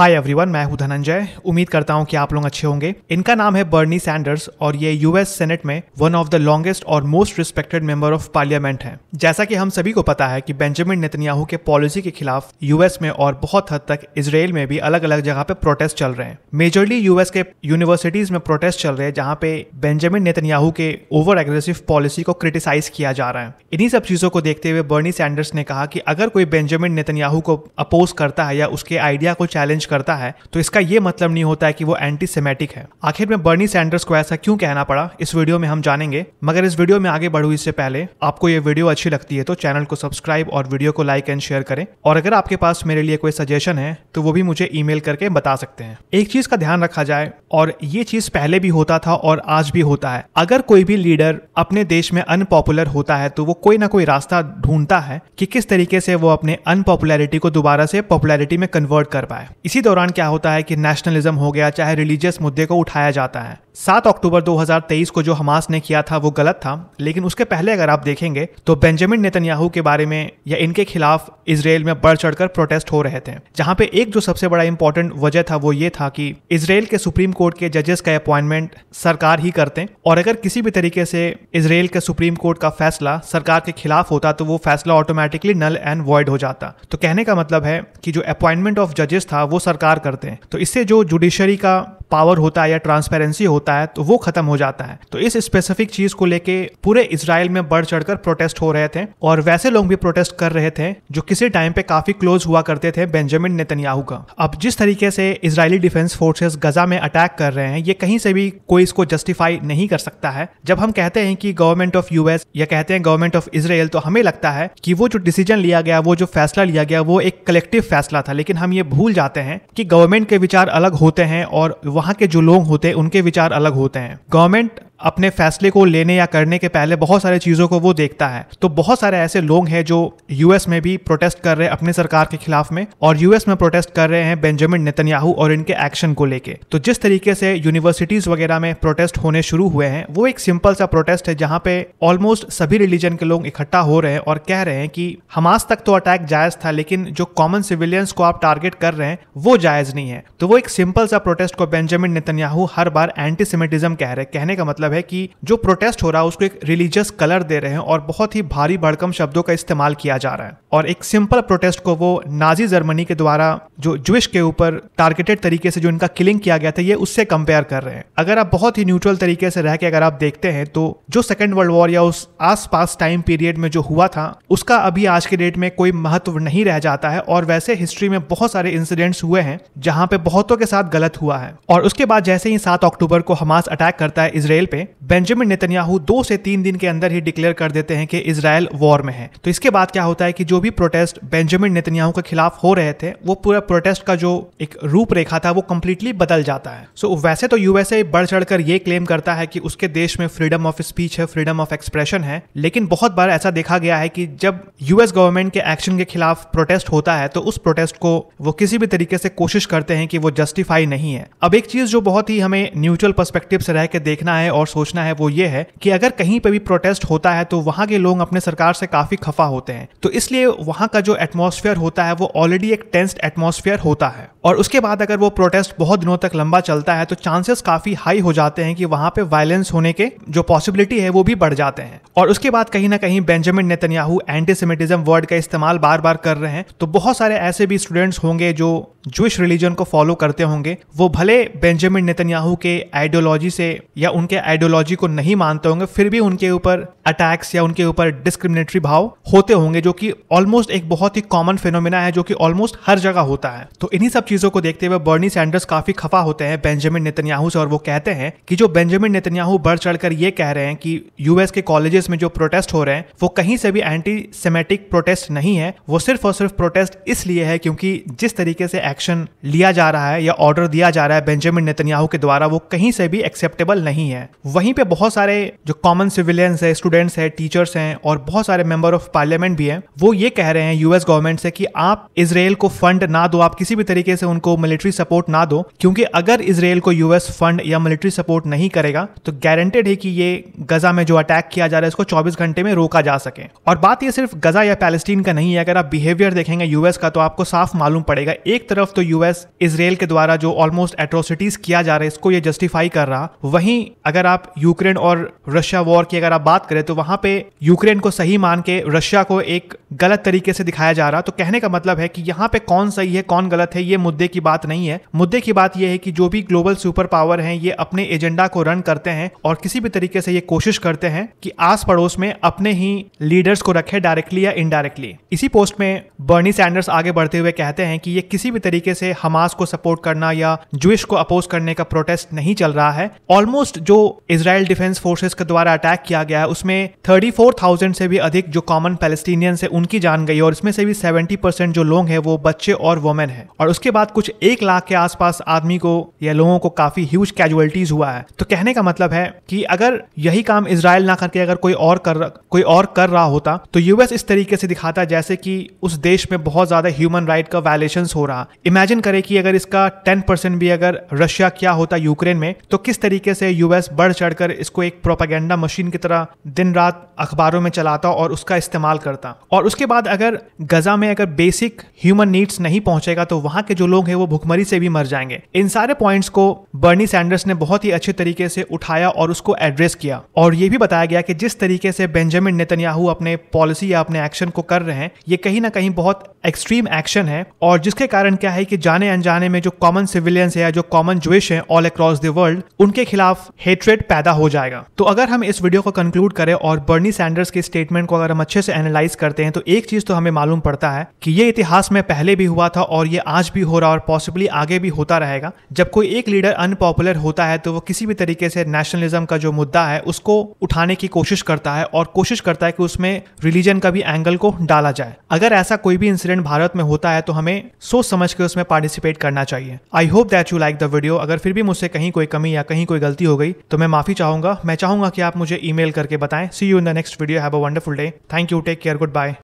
hi everyone मैं हूं धनंजय उम्मीद करता हूं कि आप लोग अच्छे होंगे इनका नाम है बर्नी सैंडर्स और ये यूएस सेनेट में वन ऑफ द लॉन्गेस्ट और most respected member of parliament हैं जैसा कि हम सभी को पता है कि बेंजामिन नेतन्याहू के पॉलिसी के खिलाफ यूएस में और बहुत हद तक इसराइल में भी अलग अलग जगह पे प्रोटेस्ट चल रहे हैं मेजरली यूएस के यूनिवर्सिटीज में प्रोटेस्ट चल रहे हैं जहाँ पे बेंजामिन नेतन्याहू के ओवर एग्रेसिव पॉलिसी को क्रिटिसाइज किया जा रहा है इन्हीं सब चीजों को देखते हुए बर्नी सैंडर्स ने कहा कि अगर कोई बेंजामिन नेतन्याहू को अपोज करता है या उसके आइडिया को चैलेंज करता है तो इसका ये मतलब नहीं होता है कि वो एंटी सेमेटिक है आखिर में बर्नी सैंडर्स को ऐसा क्यों कहना पड़ा इस वीडियो में हम जानेंगे मगर इस वीडियो में आगे बढ़ू इससे पहले आपको ये वीडियो अच्छी लगती है तो चैनल को सब्सक्राइब और वीडियो को लाइक एंड शेयर करें और अगर आपके पास मेरे लिए कोई सजेशन है तो वो भी मुझे ई करके बता सकते हैं एक चीज का ध्यान रखा जाए और ये चीज पहले भी होता था और आज भी होता है अगर कोई भी लीडर अपने देश में अनपॉपुलर होता है तो वो कोई ना कोई रास्ता ढूंढता है कि किस तरीके से वो अपने अनपॉपुलैरिटी को दोबारा से पॉपुलैरिटी में कन्वर्ट कर पाए इसी इसी दौरान क्या होता है कि नेशनलिज्म हो गया चाहे रिलीजियस मुद्दे को उठाया जाता है सात अक्टूबर 2023 को जो हमास ने किया था वो गलत था लेकिन उसके पहले अगर आप देखेंगे तो बेंजामिन नेतन्याहू के बारे में या इनके खिलाफ इसराइल में बढ़ चढ़कर प्रोटेस्ट हो रहे थे जहां पे एक जो सबसे बड़ा इंपॉर्टेंट वजह था वो ये था कि इसराइल के सुप्रीम कोर्ट के जजेस का अपॉइंटमेंट सरकार ही करते और अगर किसी भी तरीके से इसराइल के सुप्रीम कोर्ट का फैसला सरकार के खिलाफ होता तो वो फैसला ऑटोमेटिकली नल एंड वॉइड हो जाता तो कहने का मतलब है कि जो अपॉइंटमेंट ऑफ जजेस था वो सरकार करते हैं तो इससे जो जुडिशरी का पावर होता है या ट्रांसपेरेंसी होता होता है तो वो खत्म हो जाता है तो इस स्पेसिफिक चीज को लेके पूरे इसराइल में बढ़ चढ़कर प्रोटेस्ट हो रहे थे और वैसे लोग भी प्रोटेस्ट कर रहे थे जो किसी टाइम पे काफी क्लोज हुआ करते थे बेंजामिन नेतन्याहू का अब जिस तरीके से इसराइली डिफेंस फोर्सेस गजा में अटैक कर रहे हैं ये कहीं से भी कोई इसको जस्टिफाई नहीं कर सकता है जब हम कहते हैं कि गवर्नमेंट ऑफ यूएस या कहते हैं गवर्नमेंट ऑफ इसराइल तो हमें लगता है कि वो जो डिसीजन लिया गया वो जो फैसला लिया गया वो एक कलेक्टिव फैसला था लेकिन हम ये भूल जाते हैं कि गवर्नमेंट के विचार अलग होते हैं और वहां के जो लोग होते हैं उनके विचार अलग होते हैं गवर्नमेंट अपने फैसले को लेने या करने के पहले बहुत सारी चीज़ों को वो देखता है तो बहुत सारे ऐसे लोग हैं जो यूएस में भी प्रोटेस्ट कर रहे हैं अपने सरकार के खिलाफ में और यूएस में प्रोटेस्ट कर रहे हैं बेंजामिन नेतन्याहू और इनके एक्शन को लेके तो जिस तरीके से यूनिवर्सिटीज वगैरह में प्रोटेस्ट होने शुरू हुए हैं वो एक सिंपल सा प्रोटेस्ट है जहाँ पे ऑलमोस्ट सभी रिलीजन के लोग इकट्ठा हो रहे हैं और कह रहे हैं कि हमास तक तो अटैक जायज था लेकिन जो कॉमन सिविलियंस को आप टारगेट कर रहे हैं वो जायज नहीं है तो वो एक सिंपल सा प्रोटेस्ट को बेंजामिन नेतन्याहू हर बार एंटीसेमेटिज्म कह रहे कहने का मतलब मतलब है कि जो प्रोटेस्ट हो रहा है उसको एक रिलीजियस कलर दे रहे हैं और बहुत ही भारी भड़कम शब्दों का इस्तेमाल किया जा रहा है और एक सिंपल प्रोटेस्ट को वो नाजी जर्मनी के द्वारा जो जुइश के ऊपर टारगेटेड तरीके से जो इनका किलिंग किया गया था ये उससे कंपेयर कर रहे हैं अगर आप बहुत ही न्यूट्रल तरीके से रह के अगर आप देखते हैं तो जो सेकेंड वर्ल्ड वॉर या उस आसपास टाइम पीरियड में जो हुआ था उसका अभी आज के डेट में कोई महत्व नहीं रह जाता है और वैसे हिस्ट्री में बहुत सारे इंसिडेंट्स हुए हैं जहां पे बहुतों के साथ गलत हुआ है और उसके बाद जैसे ही सात अक्टूबर को हमास अटैक करता है इसराइल पे करें बेंजामिन नेतन्याहू दो से तीन दिन के अंदर ही डिक्लेयर कर देते हैं कि इसराइल वॉर में है तो इसके बाद क्या होता है कि जो भी प्रोटेस्ट बेंजामिन नेतन्याहू के खिलाफ हो रहे थे वो पूरा प्रोटेस्ट का जो एक रूपरेखा था वो कंप्लीटली बदल जाता है सो so, वैसे तो यूएसए बढ़ चढ़कर ये क्लेम करता है कि उसके देश में फ्रीडम ऑफ स्पीच है फ्रीडम ऑफ एक्सप्रेशन है लेकिन बहुत बार ऐसा देखा गया है कि जब यूएस गवर्नमेंट के एक्शन के खिलाफ प्रोटेस्ट होता है तो उस प्रोटेस्ट को वो किसी भी तरीके से कोशिश करते हैं कि वो जस्टिफाई नहीं है अब एक चीज जो बहुत ही हमें न्यूट्रल पर्सपेक्टिव से रह के देखना है और सोचना है वो ये है कि अगर कहीं पे भी प्रोटेस्ट होता है तो वहां के लोग अपने सरकार से काफ़ी खफा होते हैं तो इसलिए वहां का जो एटमोसफेयर होता है वो ऑलरेडी एक टेंस्ड एटमोसफेयर होता है और उसके बाद अगर वो प्रोटेस्ट बहुत दिनों तक लंबा चलता है तो चांसेस काफ़ी हाई हो जाते हैं कि वहां पे वायलेंस होने के जो पॉसिबिलिटी है वो भी बढ़ जाते हैं और उसके बाद कहीं ना कहीं बेंजामिन नेतन्याहू एंटीसेमिटिज्म वर्ड का इस्तेमाल बार बार कर रहे हैं तो बहुत सारे ऐसे भी स्टूडेंट्स होंगे जो जूश रिलीजन को फॉलो करते होंगे वो भले बेंजामिन नेतन्याहू के आइडियोलॉजी से या उनके आइडियोलॉजी को नहीं मानते होंगे फिर भी उनके ऊपर अटैक्स या उनके ऊपर डिस्क्रिमिनेटरी भाव होते होंगे जो कि ऑलमोस्ट एक बहुत ही कॉमन फिनोमिना है जो कि ऑलमोस्ट हर जगह होता है तो इन्हीं सब चीजों को देखते हुए बर्नी सैंडर्स काफी खफा होते हैं बेंजामिन नेतन्याहू से और वो कहते हैं कि जो बेंजामिन नेतन्याहू बढ़ चढ़कर ये कह रहे हैं कि यूएस के कॉलेजेस में जो प्रोटेस्ट हो रहे हैं वो कहीं से भी एंटी सेमेटिक प्रोटेस्ट नहीं है वो सिर्फ और सिर्फ प्रोटेस्ट इसलिए है क्योंकि जिस तरीके से एक्शन लिया जा रहा है या ऑर्डर दिया जा रहा है बेंजामिन नेतन्याहू के द्वारा वो कहीं से भी एक्सेप्टेबल नहीं है वहीं पे बहुत सारे जो कॉमन सिविलियंस है स्टूडेंट्स है टीचर्स हैं और बहुत सारे मेंबर ऑफ पार्लियामेंट भी हैं वो ये कह रहे हैं यूएस गवर्नमेंट से कि आप इसराइल को फंड ना दो आप किसी भी तरीके से उनको मिलिट्री सपोर्ट ना दो क्योंकि अगर इसराइल को यूएस फंड या मिलिट्री सपोर्ट नहीं करेगा तो गारंटेड है कि ये गजा में जो अटैक किया जा रहा है इसको चौबीस घंटे में रोका जा सके और बात यह सिर्फ गजा या पैलेस्टीन का नहीं है अगर आप बिहेवियर देखेंगे यूएस का तो आपको साफ मालूम पड़ेगा एक तरफ ऑफ द यूएस इसराइल के द्वारा जो ऑलमोस्ट एट्रोसिटीज किया जा रहा है इसको ये जस्टिफाई कर रहा वहीं अगर आप यूक्रेन और रशिया वॉर की अगर आप बात करें तो वहां पे यूक्रेन को सही मान के रशिया को एक गलत तरीके से दिखाया जा रहा तो कहने का मतलब है कि यहाँ पे कौन सही है कौन गलत है ये मुद्दे की बात नहीं है मुद्दे की बात यह है कि जो भी ग्लोबल सुपर पावर हैं ये अपने एजेंडा को रन करते हैं और किसी भी तरीके से ये कोशिश करते हैं कि आस पड़ोस में अपने ही लीडर्स को रखे डायरेक्टली या इनडायरेक्टली इसी पोस्ट में बर्नी सैंडर्स आगे बढ़ते हुए कहते हैं कि ये किसी भी तरीके से हमास को सपोर्ट करना या जुइश को अपोज करने का प्रोटेस्ट नहीं चल रहा है ऑलमोस्ट जो इसराइल डिफेंस फोर्सेज के द्वारा अटैक किया गया है उसमें थर्टी से भी अधिक जो कॉमन पैलेस्टीनियंस है उनकी जान गई और इसमें से भी सेवेंटी परसेंट जो लोग हैं वो बच्चे और वोमेन हैं और उसके बाद कुछ एक लाख के आसपास आदमी को या लोगों को काफी ह्यूज कैजुअलिटीज हुआ है तो कहने का मतलब है कि अगर यही काम इसराइल ना करके अगर कोई और कर कोई और कर रहा होता तो यूएस इस तरीके से दिखाता जैसे कि उस देश में बहुत ज्यादा ह्यूमन राइट का वायलेशन हो रहा इमेजिन करे कि अगर इसका टेन भी अगर रशिया क्या होता यूक्रेन में तो किस तरीके से यूएस बढ़ चढ़कर इसको एक प्रोपागेंडा मशीन की तरह दिन रात अखबारों में चलाता और उसका इस्तेमाल करता और उसके बाद अगर गजा में अगर बेसिक ह्यूमन नीड्स नहीं पहुंचेगा तो वहां के जो लोग हैं वो भुखमरी से भी मर जाएंगे इन सारे पॉइंट्स को बर्नी सैंडर्स ने बहुत ही अच्छे तरीके से उठाया और उसको एड्रेस किया और ये भी बताया गया कि जिस तरीके से बेंजामिन नेतन्याहू अपने पॉलिसी या अपने एक्शन को कर रहे हैं ये कहीं ना कहीं बहुत एक्सट्रीम एक्शन है और जिसके कारण क्या है कि जाने अनजाने में जो कॉमन सिविलियंस है या जो कॉमन ज्विश है ऑल अक्रॉस द वर्ल्ड उनके खिलाफ हेट्रेड पैदा हो जाएगा तो अगर हम इस वीडियो को कंक्लूड करें और बर्नी सैंडर्स के स्टेटमेंट को अगर हम अच्छे से एनालाइज करते हैं तो तो एक चीज तो हमें मालूम पड़ता है कि ये इतिहास में पहले भी हुआ था और ये आज भी हो रहा और पॉसिबली आगे भी होता रहेगा जब कोई एक लीडर अनपॉपुलर होता है तो वो किसी भी तरीके से नेशनलिज्म का जो मुद्दा है उसको उठाने की कोशिश करता है और कोशिश करता है कि उसमें रिलीजन का भी एंगल को डाला जाए अगर ऐसा कोई भी इंसिडेंट भारत में होता है तो हमें सोच समझ के उसमें पार्टिसिपेट करना चाहिए I hope that you like the video अगर फिर भी मुझसे कहीं कोई कमी या कहीं कोई गलती हो गई तो मैं माफी चाहूंगा मैं चाहूंगा कि आप मुझे ईमेल करके बताएं see you in the next video have a wonderful day thank you take care good bye